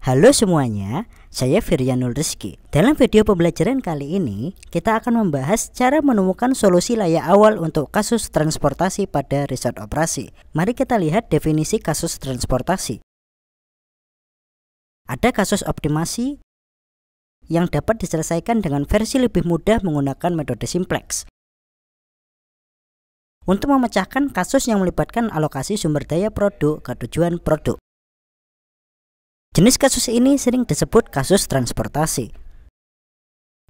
Halo semuanya, saya Firyanul Rizki. Dalam video pembelajaran kali ini, kita akan membahas cara menemukan solusi layak awal untuk kasus transportasi pada riset operasi. Mari kita lihat definisi kasus transportasi. Ada kasus optimasi yang dapat diselesaikan dengan versi lebih mudah menggunakan metode simplex. Untuk memecahkan kasus yang melibatkan alokasi sumber daya produk ke tujuan produk. Jenis kasus ini sering disebut kasus transportasi.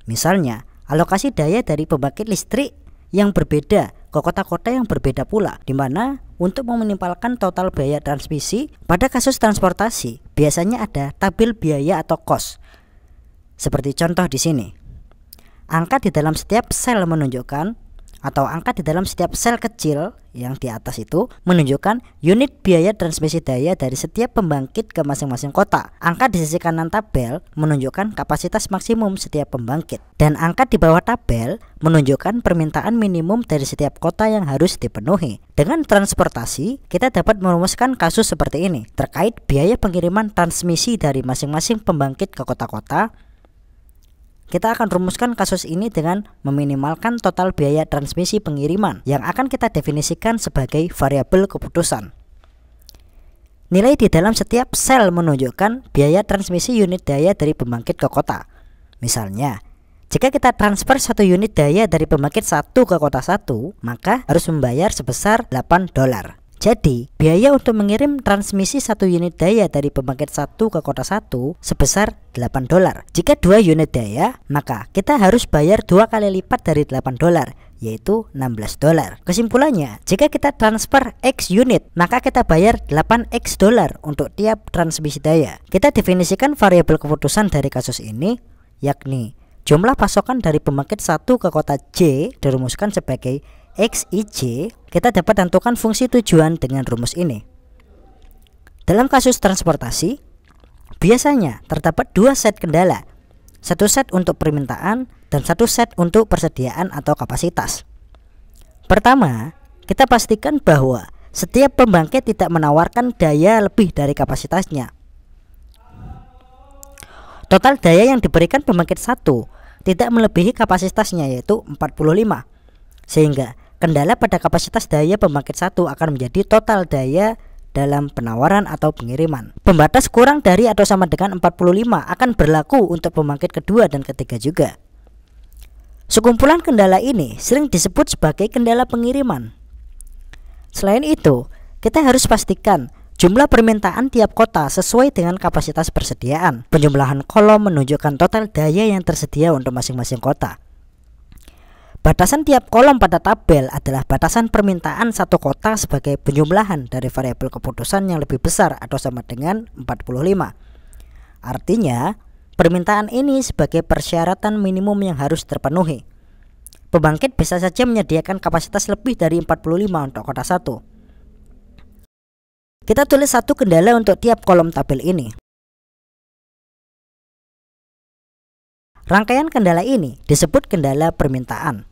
Misalnya, alokasi daya dari pembangkit listrik yang berbeda ke kota-kota yang berbeda pula, di mana untuk meminimalkan total biaya transmisi pada kasus transportasi biasanya ada tabel biaya atau kos. Seperti contoh di sini. Angka di dalam setiap sel menunjukkan atau angka di dalam setiap sel kecil yang di atas itu menunjukkan unit biaya transmisi daya dari setiap pembangkit ke masing-masing kota. Angka di sisi kanan tabel menunjukkan kapasitas maksimum setiap pembangkit dan angka di bawah tabel menunjukkan permintaan minimum dari setiap kota yang harus dipenuhi. Dengan transportasi, kita dapat merumuskan kasus seperti ini terkait biaya pengiriman transmisi dari masing-masing pembangkit ke kota-kota kita akan rumuskan kasus ini dengan meminimalkan total biaya transmisi pengiriman yang akan kita definisikan sebagai variabel keputusan. Nilai di dalam setiap sel menunjukkan biaya transmisi unit daya dari pembangkit ke kota. Misalnya, jika kita transfer satu unit daya dari pembangkit satu ke kota satu, maka harus membayar sebesar 8 dolar. Jadi, biaya untuk mengirim transmisi satu unit daya dari pembangkit satu ke kota satu sebesar 8 dolar. Jika dua unit daya, maka kita harus bayar dua kali lipat dari 8 dolar yaitu 16 dolar. Kesimpulannya, jika kita transfer X unit, maka kita bayar 8X dolar untuk tiap transmisi daya. Kita definisikan variabel keputusan dari kasus ini, yakni jumlah pasokan dari pembangkit satu ke kota J dirumuskan sebagai x, i, j, kita dapat tentukan fungsi tujuan dengan rumus ini. Dalam kasus transportasi, biasanya terdapat dua set kendala, satu set untuk permintaan dan satu set untuk persediaan atau kapasitas. Pertama, kita pastikan bahwa setiap pembangkit tidak menawarkan daya lebih dari kapasitasnya. Total daya yang diberikan pembangkit satu tidak melebihi kapasitasnya yaitu 45 sehingga Kendala pada kapasitas daya pembangkit satu akan menjadi total daya dalam penawaran atau pengiriman. Pembatas kurang dari atau sama dengan 45 akan berlaku untuk pembangkit kedua dan ketiga juga. Sekumpulan kendala ini sering disebut sebagai kendala pengiriman. Selain itu, kita harus pastikan jumlah permintaan tiap kota sesuai dengan kapasitas persediaan. Penjumlahan kolom menunjukkan total daya yang tersedia untuk masing-masing kota. Batasan tiap kolom pada tabel adalah batasan permintaan satu kota sebagai penjumlahan dari variabel keputusan yang lebih besar atau sama dengan 45. Artinya, permintaan ini sebagai persyaratan minimum yang harus terpenuhi. Pembangkit bisa saja menyediakan kapasitas lebih dari 45 untuk kota satu. Kita tulis satu kendala untuk tiap kolom tabel ini. Rangkaian kendala ini disebut kendala permintaan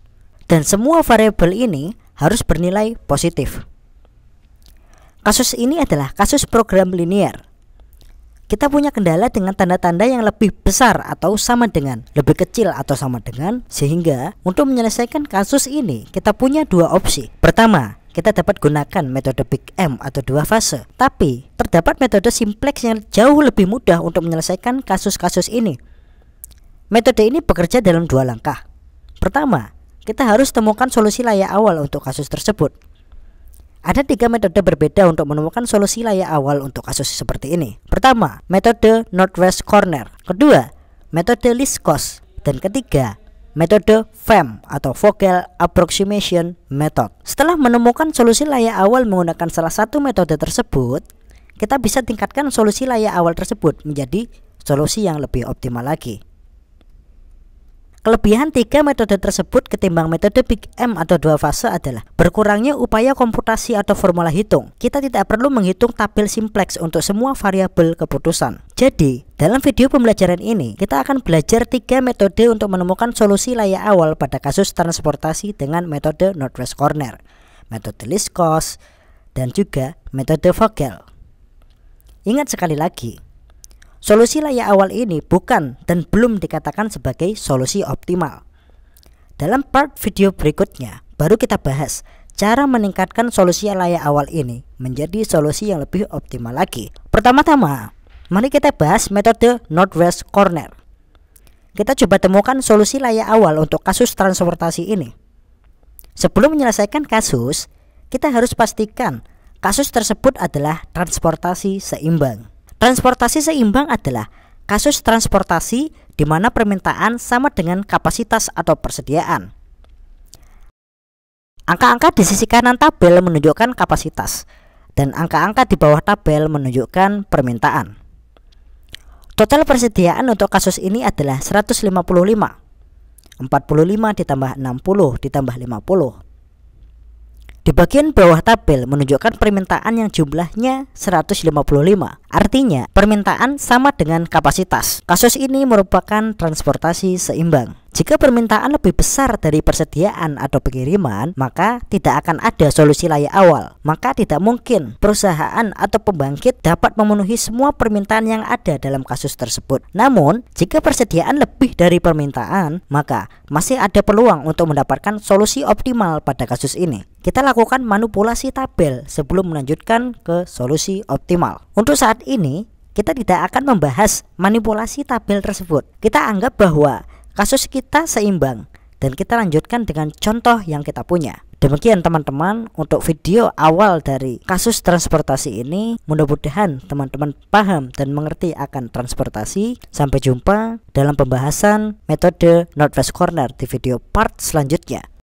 dan semua variabel ini harus bernilai positif. Kasus ini adalah kasus program linear. Kita punya kendala dengan tanda-tanda yang lebih besar atau sama dengan, lebih kecil atau sama dengan, sehingga untuk menyelesaikan kasus ini kita punya dua opsi. Pertama, kita dapat gunakan metode Big M atau dua fase. Tapi, terdapat metode simplex yang jauh lebih mudah untuk menyelesaikan kasus-kasus ini. Metode ini bekerja dalam dua langkah. Pertama, kita harus temukan solusi layak awal untuk kasus tersebut. Ada tiga metode berbeda untuk menemukan solusi layak awal untuk kasus seperti ini. Pertama, metode Northwest Corner. Kedua, metode cost. Dan ketiga, metode FEM atau Vogel Approximation Method. Setelah menemukan solusi layak awal menggunakan salah satu metode tersebut, kita bisa tingkatkan solusi layak awal tersebut menjadi solusi yang lebih optimal lagi. Kelebihan tiga metode tersebut ketimbang metode Big M atau dua fase adalah berkurangnya upaya komputasi atau formula hitung. Kita tidak perlu menghitung tabel simplex untuk semua variabel keputusan. Jadi, dalam video pembelajaran ini, kita akan belajar tiga metode untuk menemukan solusi layak awal pada kasus transportasi dengan metode Northwest Corner, metode Cost, dan juga metode Vogel. Ingat sekali lagi, Solusi layak awal ini bukan dan belum dikatakan sebagai solusi optimal. Dalam part video berikutnya, baru kita bahas cara meningkatkan solusi layak awal ini menjadi solusi yang lebih optimal lagi. Pertama-tama, mari kita bahas metode Northwest Corner. Kita coba temukan solusi layak awal untuk kasus transportasi ini. Sebelum menyelesaikan kasus, kita harus pastikan kasus tersebut adalah transportasi seimbang. Transportasi seimbang adalah kasus transportasi di mana permintaan sama dengan kapasitas atau persediaan. Angka-angka di sisi kanan tabel menunjukkan kapasitas dan angka-angka di bawah tabel menunjukkan permintaan. Total persediaan untuk kasus ini adalah 155. 45 ditambah 60 ditambah 50 di bagian bawah tabel menunjukkan permintaan yang jumlahnya 155. Artinya, permintaan sama dengan kapasitas. Kasus ini merupakan transportasi seimbang. Jika permintaan lebih besar dari persediaan atau pengiriman, maka tidak akan ada solusi layak awal. Maka tidak mungkin perusahaan atau pembangkit dapat memenuhi semua permintaan yang ada dalam kasus tersebut. Namun, jika persediaan lebih dari permintaan, maka masih ada peluang untuk mendapatkan solusi optimal pada kasus ini kita lakukan manipulasi tabel sebelum melanjutkan ke solusi optimal. Untuk saat ini, kita tidak akan membahas manipulasi tabel tersebut. Kita anggap bahwa Kasus kita seimbang dan kita lanjutkan dengan contoh yang kita punya. Demikian teman-teman untuk video awal dari kasus transportasi ini. Mudah-mudahan teman-teman paham dan mengerti akan transportasi. Sampai jumpa dalam pembahasan metode Northwest Corner di video part selanjutnya.